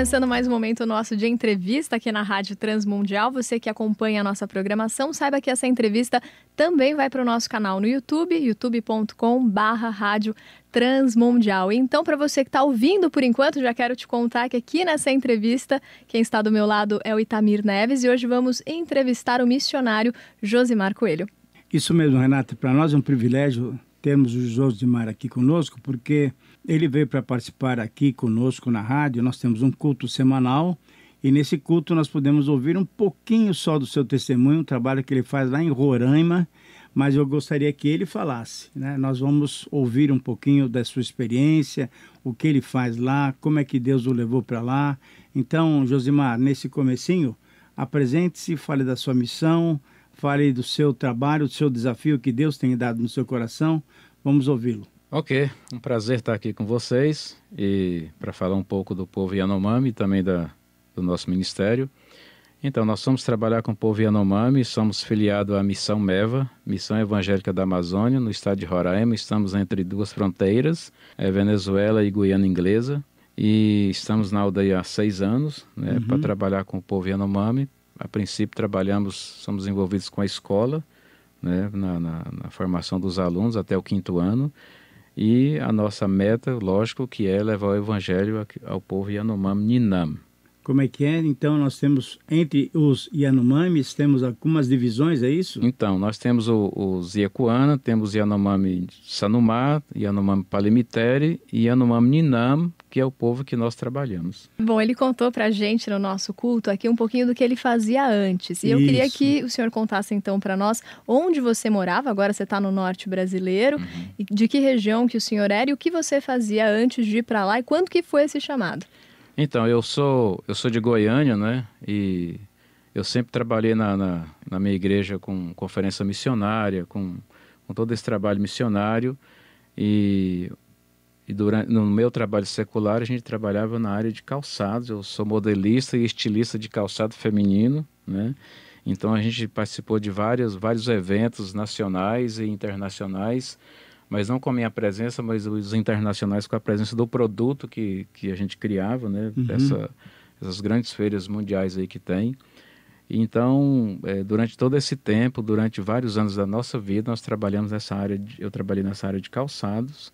começando mais um momento nosso de entrevista aqui na Rádio Transmundial. Você que acompanha a nossa programação, saiba que essa entrevista também vai para o nosso canal no YouTube, youtube.com/barra rádio transmundial. Então, para você que está ouvindo por enquanto, já quero te contar que aqui nessa entrevista, quem está do meu lado é o Itamir Neves e hoje vamos entrevistar o missionário Josimar Coelho. Isso mesmo, Renata. Para nós é um privilégio termos o Josimar de Mar aqui conosco, porque ele veio para participar aqui conosco na rádio. Nós temos um culto semanal e nesse culto nós podemos ouvir um pouquinho só do seu testemunho, um trabalho que ele faz lá em Roraima, mas eu gostaria que ele falasse. Né? Nós vamos ouvir um pouquinho da sua experiência, o que ele faz lá, como é que Deus o levou para lá. Então, Josimar, nesse comecinho, apresente-se, fale da sua missão, Fale do seu trabalho, do seu desafio que Deus tem dado no seu coração. Vamos ouvi-lo. Ok, um prazer estar aqui com vocês e para falar um pouco do povo Yanomami e também da, do nosso ministério. Então, nós vamos trabalhar com o povo Yanomami, somos filiados à Missão MEVA, Missão Evangélica da Amazônia, no estado de Roraima. Estamos entre duas fronteiras, é Venezuela e Guiana Inglesa. E estamos na aldeia há seis anos né, uhum. para trabalhar com o povo Yanomami a princípio trabalhamos, somos envolvidos com a escola, né, na, na, na, formação dos alunos até o quinto ano. E a nossa meta, lógico, que é levar o evangelho ao povo Yanomami Ninam. Como é que é? Então, nós temos, entre os Yanomamis, temos algumas divisões, é isso? Então, nós temos o, os Yekuana, temos Yanomami Sanumá, Yanomami Palimitere e Yanomami Ninam, que é o povo que nós trabalhamos. Bom, ele contou para a gente no nosso culto aqui um pouquinho do que ele fazia antes. E Isso. eu queria que o senhor contasse então para nós onde você morava, agora você está no norte brasileiro, uhum. de que região que o senhor era e o que você fazia antes de ir para lá e quando que foi esse chamado. Então, eu sou, eu sou de Goiânia, né? E eu sempre trabalhei na, na, na minha igreja com conferência missionária, com, com todo esse trabalho missionário. E e durante, no meu trabalho secular, a gente trabalhava na área de calçados. Eu sou modelista e estilista de calçado feminino, né? Então a gente participou de vários vários eventos nacionais e internacionais, mas não com a minha presença, mas os internacionais com a presença do produto que, que a gente criava, né? Uhum. Essa, essas grandes feiras mundiais aí que tem. Então, é, durante todo esse tempo, durante vários anos da nossa vida, nós trabalhamos nessa área. De, eu trabalhei nessa área de calçados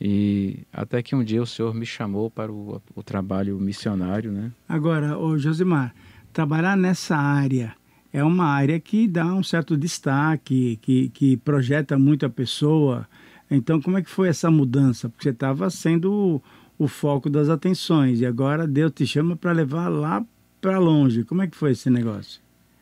e até que um dia o senhor me chamou para o, o trabalho missionário, né? Agora, ô Josimar, trabalhar nessa área é uma área que dá um certo destaque, que, que projeta muito a pessoa. Então, como é que foi essa mudança? Porque você estava sendo o, o foco das atenções e agora Deus te chama para levar lá para longe. Como é que foi esse negócio?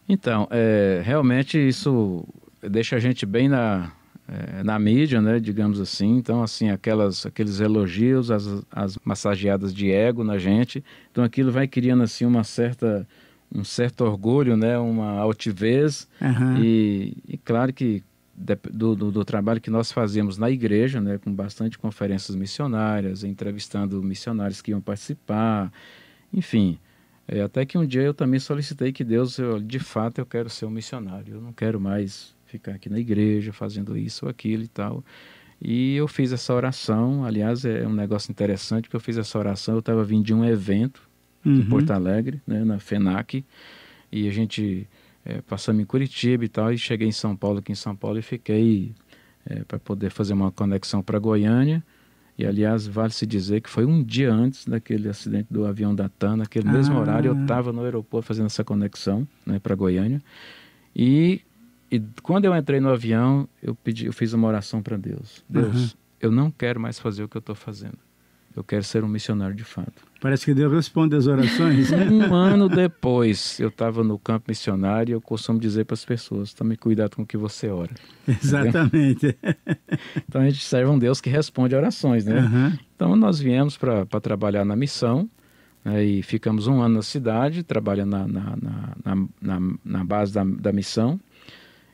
Então, é, realmente isso deixa a gente bem na, é, na mídia, né, digamos assim. Então, assim, aquelas, aqueles elogios, as, as massageadas de ego na gente. Então, aquilo vai criando, assim, uma certa, um certo orgulho, né, uma altivez. Uhum. E, e, claro que do, do, do, trabalho que nós fazíamos na igreja, né, com bastante conferências missionárias, entrevistando missionários que iam participar, enfim... É, até que um dia eu também solicitei que Deus, eu, de fato, eu quero ser um missionário. Eu não quero mais ficar aqui na igreja fazendo isso ou aquilo e tal. E eu fiz essa oração, aliás, é um negócio interessante, porque eu fiz essa oração, eu estava vindo de um evento uhum. em Porto Alegre, né, na FENAC, e a gente é, passamos em Curitiba e tal, e cheguei em São Paulo, aqui em São Paulo, e fiquei é, para poder fazer uma conexão para Goiânia, e aliás, vale se dizer que foi um dia antes daquele acidente do avião da TAN, naquele ah. mesmo horário eu estava ah. no aeroporto fazendo essa conexão né, para Goiânia. E e quando eu entrei no avião, eu pedi, eu fiz uma oração para Deus. Deus, uhum. eu não quero mais fazer o que eu estou fazendo. Eu quero ser um missionário de fato. Parece que Deus responde as orações. Né? um ano depois, eu estava no campo missionário e eu costumo dizer para as pessoas: tome cuidado com o que você ora. Exatamente. então a gente serve um Deus que responde orações, né? Uhum. Então nós viemos para trabalhar na missão. Né, e ficamos um ano na cidade, trabalhando na, na, na, na, na base da, da missão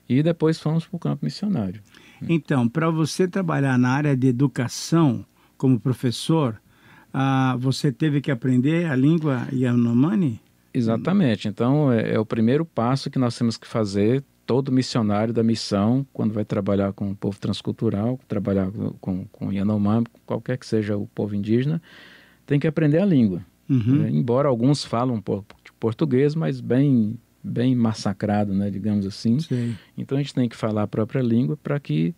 e depois fomos para o campo missionário. Então, para você trabalhar na área de educação como professor, ah, você teve que aprender a língua Yanomami? Exatamente. Então, é, é, o primeiro passo que nós temos que fazer, todo missionário da missão, quando vai trabalhar com o povo transcultural, trabalhar com, com Yanomami, qualquer que seja o povo indígena, tem que aprender a língua. Uhum. É, embora alguns falam um pouco de português, mas bem bem massacrado, né, digamos assim. Sim. Então a gente tem que falar a própria língua para que,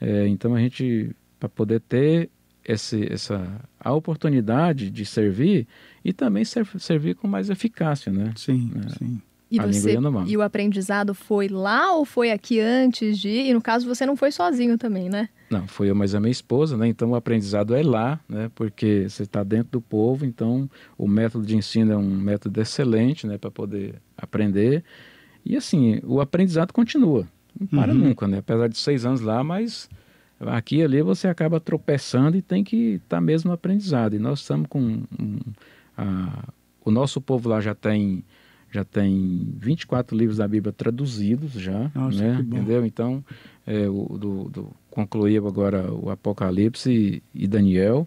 é, então a gente, para poder ter esse, essa a oportunidade de servir e também ser, servir com mais eficácia, né? Sim, é. sim. E, você, e o aprendizado foi lá ou foi aqui antes de? E no caso você não foi sozinho também, né? Não, foi eu, mas a minha esposa, né? Então o aprendizado é lá, né? Porque você está dentro do povo, então o método de ensino é um método excelente, né? Para poder aprender. E assim, o aprendizado continua, não para uhum. nunca, né? Apesar de seis anos lá, mas aqui e ali você acaba tropeçando e tem que estar tá mesmo aprendizado. E nós estamos com um, a, o nosso povo lá já tem tá já tem 24 livros da Bíblia traduzidos já, Nossa, né? entendeu? Então, é, o, do, do, concluiu agora o Apocalipse e, e Daniel,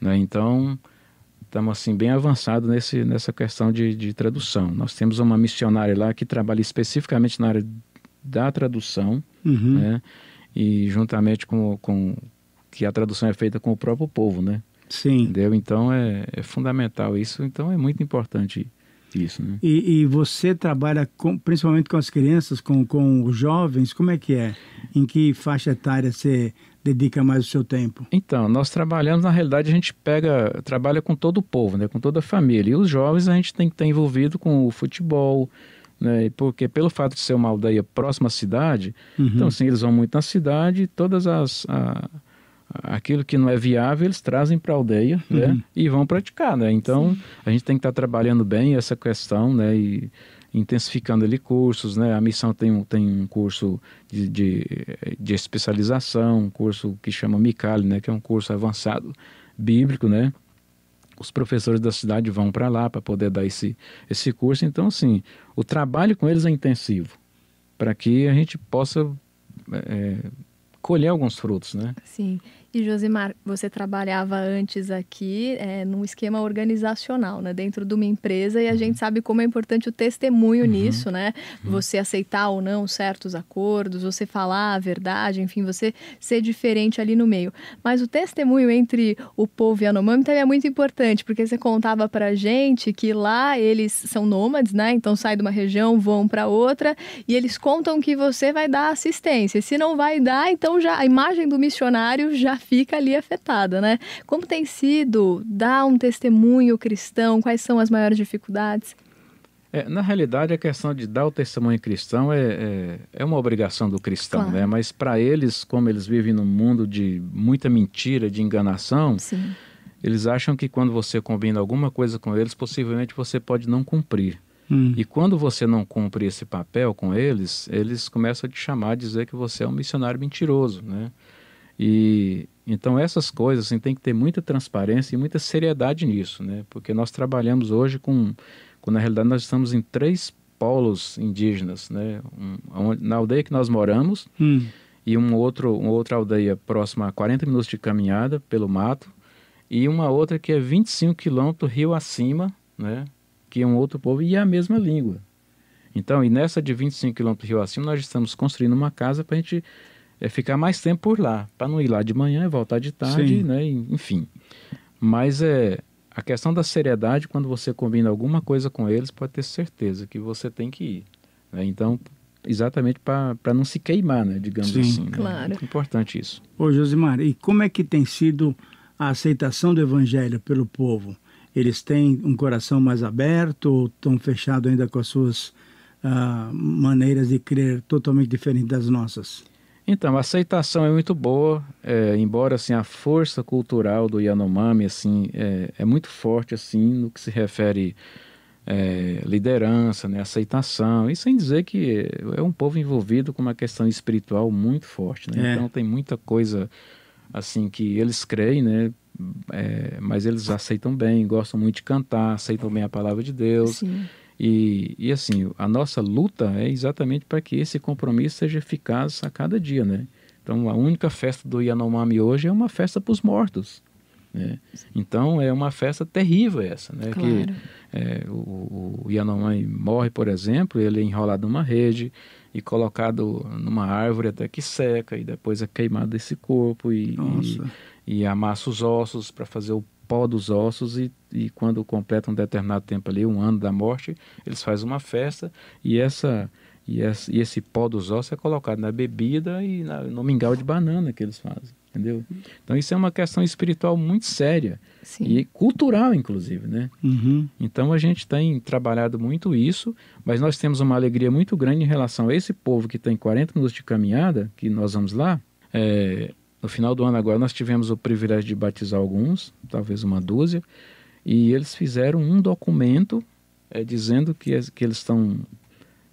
né? Então, estamos assim bem avançados nesse, nessa questão de, de tradução. Nós temos uma missionária lá que trabalha especificamente na área da tradução, uhum. né? E juntamente com, com que a tradução é feita com o próprio povo, né? Sim. Entendeu? Então é, é fundamental isso. Então é muito importante isso. Né? E, e você trabalha com, principalmente com as crianças, com, com os jovens, como é que é? Em que faixa etária você dedica mais o seu tempo? Então, nós trabalhamos, na realidade, a gente pega, trabalha com todo o povo, né, com toda a família. E os jovens a gente tem que estar envolvido com o futebol, né, porque pelo fato de ser uma aldeia próxima à cidade, uhum. então sim, eles vão muito na cidade, todas as... A aquilo que não é viável eles trazem para a aldeia né, uhum. né, e vão praticar, né? Então Sim. a gente tem que estar tá trabalhando bem essa questão, né? E intensificando ali cursos, né? A missão tem um, tem um curso de, de, de especialização, um curso que chama Micali, né? Que é um curso avançado bíblico, né? Os professores da cidade vão para lá para poder dar esse, esse curso. Então, assim, o trabalho com eles é intensivo para que a gente possa é, colher alguns frutos, né? Sim. E Josimar, você trabalhava antes aqui é, num esquema organizacional, né, dentro de uma empresa, e a uhum. gente sabe como é importante o testemunho uhum. nisso, né? Uhum. Você aceitar ou não certos acordos, você falar a verdade, enfim, você ser diferente ali no meio. Mas o testemunho entre o povo e a Nomami também é muito importante, porque você contava pra gente que lá eles são nômades, né? Então saem de uma região, vão para outra, e eles contam que você vai dar assistência. Se não vai dar, então já a imagem do missionário já fica ali afetada, né? Como tem sido dar um testemunho cristão? Quais são as maiores dificuldades? É, na realidade, a questão de dar o testemunho cristão é, é, é uma obrigação do cristão, claro. né? Mas para eles, como eles vivem num mundo de muita mentira, de enganação, Sim. eles acham que quando você combina alguma coisa com eles, possivelmente você pode não cumprir. Hum. E quando você não cumpre esse papel com eles, eles começam a te chamar, a dizer que você é um missionário mentiroso, né? E então essas coisas assim, tem que ter muita transparência e muita seriedade nisso, né? Porque nós trabalhamos hoje com, com na realidade nós estamos em três polos indígenas, né? Um, um, na aldeia que nós moramos hum. e um outro, uma outra aldeia próxima a 40 minutos de caminhada pelo mato e uma outra que é 25 quilômetros rio acima, né? Que é um outro povo e é a mesma língua. Então, e nessa de 25 quilômetros rio acima nós estamos construindo uma casa para a gente é ficar mais tempo por lá, para não ir lá de manhã e voltar de tarde, Sim. né? Enfim. Mas é a questão da seriedade, quando você combina alguma coisa com eles, pode ter certeza que você tem que ir. Né? Então, exatamente para não se queimar, né? Digamos Sim. assim. Né? Claro. Muito importante isso. Ô, Josimar, e como é que tem sido a aceitação do evangelho pelo povo? Eles têm um coração mais aberto ou estão fechados ainda com as suas uh, maneiras de crer totalmente diferentes das nossas? Então, a aceitação é muito boa, é, embora assim a força cultural do Yanomami assim é, é muito forte assim no que se refere é, liderança, né, aceitação, e sem dizer que é um povo envolvido com uma questão espiritual muito forte, né? É. Então tem muita coisa assim que eles creem, né? É, mas eles aceitam bem, gostam muito de cantar, aceitam bem a palavra de Deus. Sim. E, e assim, a nossa luta é exatamente para que esse compromisso seja eficaz a cada dia, né? Então, a única festa do Yanomami hoje é uma festa para os mortos. Né? Então, é uma festa terrível essa. Né? Claro. Que, é, o, o Yanomami morre, por exemplo, ele é enrolado numa rede e colocado numa árvore até que seca, e depois é queimado esse corpo e, e, e amassa os ossos para fazer o pó dos ossos e, e quando completa um determinado tempo ali, um ano da morte, eles fazem uma festa e essa e, essa, e esse pó dos ossos é colocado na bebida e na, no mingau de banana que eles fazem, entendeu? Então isso é uma questão espiritual muito séria Sim. e cultural inclusive, né? Uhum. Então a gente tem trabalhado muito isso, mas nós temos uma alegria muito grande em relação a esse povo que tem 40 minutos de caminhada, que nós vamos lá. É, no final do ano agora nós tivemos o privilégio de batizar alguns, talvez uma dúzia, e eles fizeram um documento é, dizendo que, que eles estão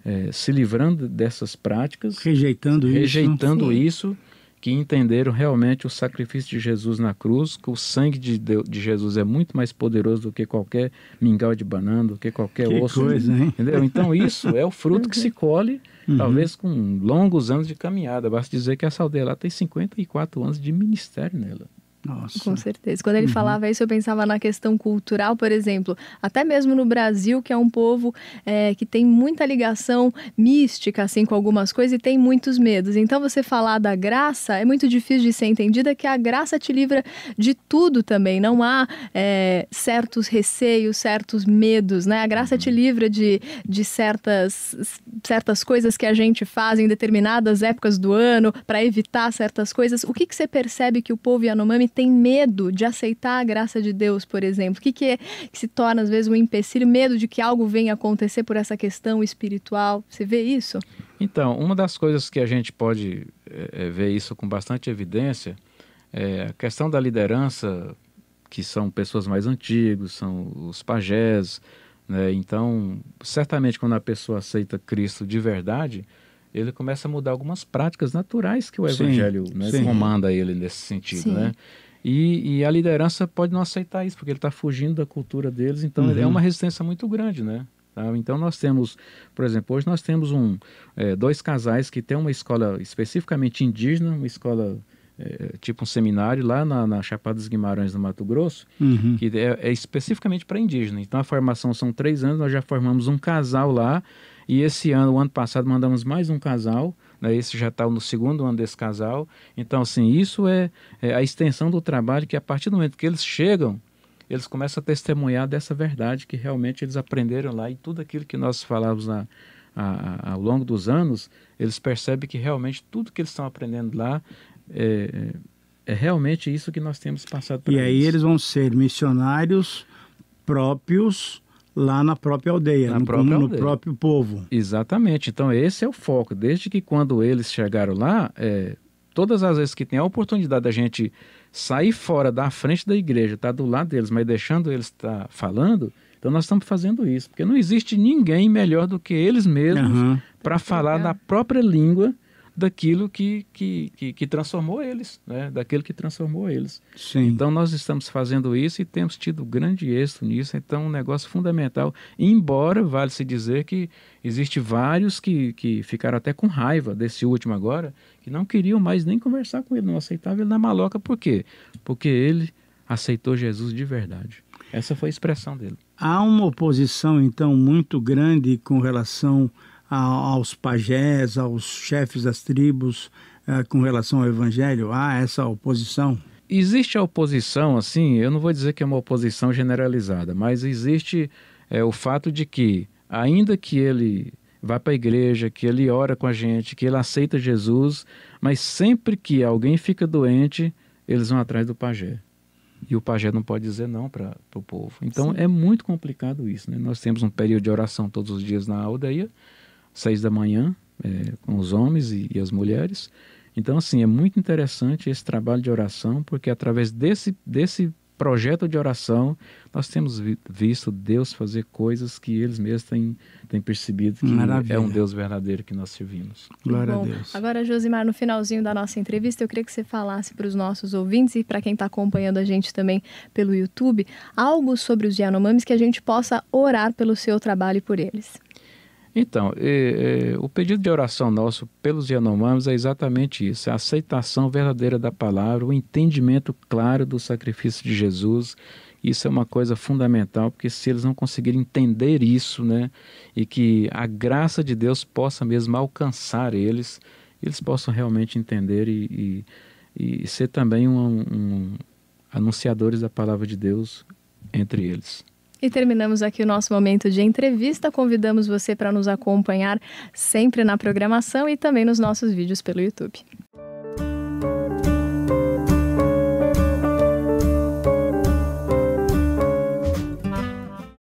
é, se livrando dessas práticas, rejeitando, rejeitando isso, isso, que entenderam realmente o sacrifício de Jesus na cruz, que o sangue de, Deus, de Jesus é muito mais poderoso do que qualquer mingau de banana, do que qualquer que osso, coisa, entendeu? Então isso é o fruto que se colhe uhum. talvez com longos anos de caminhada. Basta dizer que essa aldeia lá tem 54 anos de ministério nela. Nossa. Com certeza. Quando ele uhum. falava isso, eu pensava na questão cultural, por exemplo, até mesmo no Brasil, que é um povo é, que tem muita ligação mística, assim, com algumas coisas e tem muitos medos. Então, você falar da graça é muito difícil de ser entendida, que a graça te livra de tudo também. Não há é, certos receios, certos medos, né? A graça uhum. te livra de, de certas, certas coisas que a gente faz em determinadas épocas do ano para evitar certas coisas. O que, que você percebe que o povo Yanomami tem medo de aceitar a graça de Deus, por exemplo? O que, que, é, que se torna, às vezes, um empecilho? Medo de que algo venha acontecer por essa questão espiritual? Você vê isso? Então, uma das coisas que a gente pode é, é ver isso com bastante evidência é a questão da liderança, que são pessoas mais antigas, são os pajés. Né? Então, certamente, quando a pessoa aceita Cristo de verdade ele começa a mudar algumas práticas naturais que o evangelho sim, né, comanda ele nesse sentido, sim. né? E, e, a liderança pode não aceitar isso, porque ele está fugindo da cultura deles, então é uhum. é uma resistência muito grande, né? Tá? Então nós temos, por exemplo, hoje nós temos um, é, dois casais que têm uma escola especificamente indígena, uma escola é, tipo um seminário lá na, na, Chapada dos Guimarães, no Mato Grosso, uhum. que é, é especificamente para indígena. Então a formação são três anos, nós já formamos um casal lá, e esse ano, o ano passado, mandamos mais um casal. Né? esse já está no segundo ano desse casal. Então, assim, isso é, é a extensão do trabalho que a partir do momento que eles chegam, eles começam a testemunhar dessa verdade que realmente eles aprenderam lá e tudo aquilo que nós falávamos a, a, ao longo dos anos, eles percebem que realmente tudo que eles estão aprendendo lá é, é, é realmente isso que nós temos passado E eles. aí eles vão ser missionários próprios lá na própria aldeia, na no, própria aldeia. no próprio povo. Exatamente. Então esse é o foco. Desde que quando eles chegaram lá, é, todas as vezes que tem a oportunidade da gente sair fora da frente da igreja, tá do lado deles, mas deixando eles estar tá falando, então nós estamos fazendo isso, porque não existe ninguém melhor do que eles mesmos uhum. para falar da própria língua daquilo que, que, que, que transformou eles, né? daquilo que transformou eles. Sim. Então, nós estamos fazendo isso e temos tido grande êxito nisso, então, é um negócio fundamental. Embora, vale-se dizer que existe vários que, que ficaram até com raiva desse último agora, que não queriam mais nem conversar com ele, não aceitavam ele na maloca. Por quê? Porque ele aceitou Jesus de verdade. Essa foi a expressão dele. Há uma oposição, então, muito grande com relação aos pajés, aos chefes das tribos é, com relação ao evangelho? Há essa oposição? Existe a oposição, assim, eu não vou dizer que é uma oposição generalizada, mas existe é, o fato de que, ainda que ele vá para a igreja, que ele ora com a gente, que ele aceita Jesus, mas sempre que alguém fica doente, eles vão atrás do pajé. E o pajé não pode dizer não para o povo. Então Sim. é muito complicado isso. Né? Nós temos um período de oração todos os dias na aldeia, seis da manhã, é, com os homens e, e as mulheres. Então, assim, é muito interessante esse trabalho de oração, porque através desse, desse projeto de oração, nós temos visto Deus fazer coisas que eles mesmos têm, têm percebido que Maravilha. é um Deus verdadeiro que nós servimos. Glória Bom, a Deus. Agora, Josimar, no finalzinho da nossa entrevista, eu queria que você falasse para os nossos ouvintes e para quem está acompanhando a gente também pelo YouTube, algo sobre os Yanomamis que a gente possa orar pelo seu trabalho e por eles. Então, e, e, o pedido de oração nosso pelos Yanomamis é exatamente isso: é a aceitação verdadeira da palavra, o entendimento claro do sacrifício de Jesus. Isso é uma coisa fundamental, porque se eles não conseguirem entender isso, né, e que a graça de Deus possa mesmo alcançar eles, eles possam realmente entender e, e, e ser também um, um, anunciadores da palavra de Deus entre eles. E terminamos aqui o nosso momento de entrevista. Convidamos você para nos acompanhar sempre na programação e também nos nossos vídeos pelo YouTube.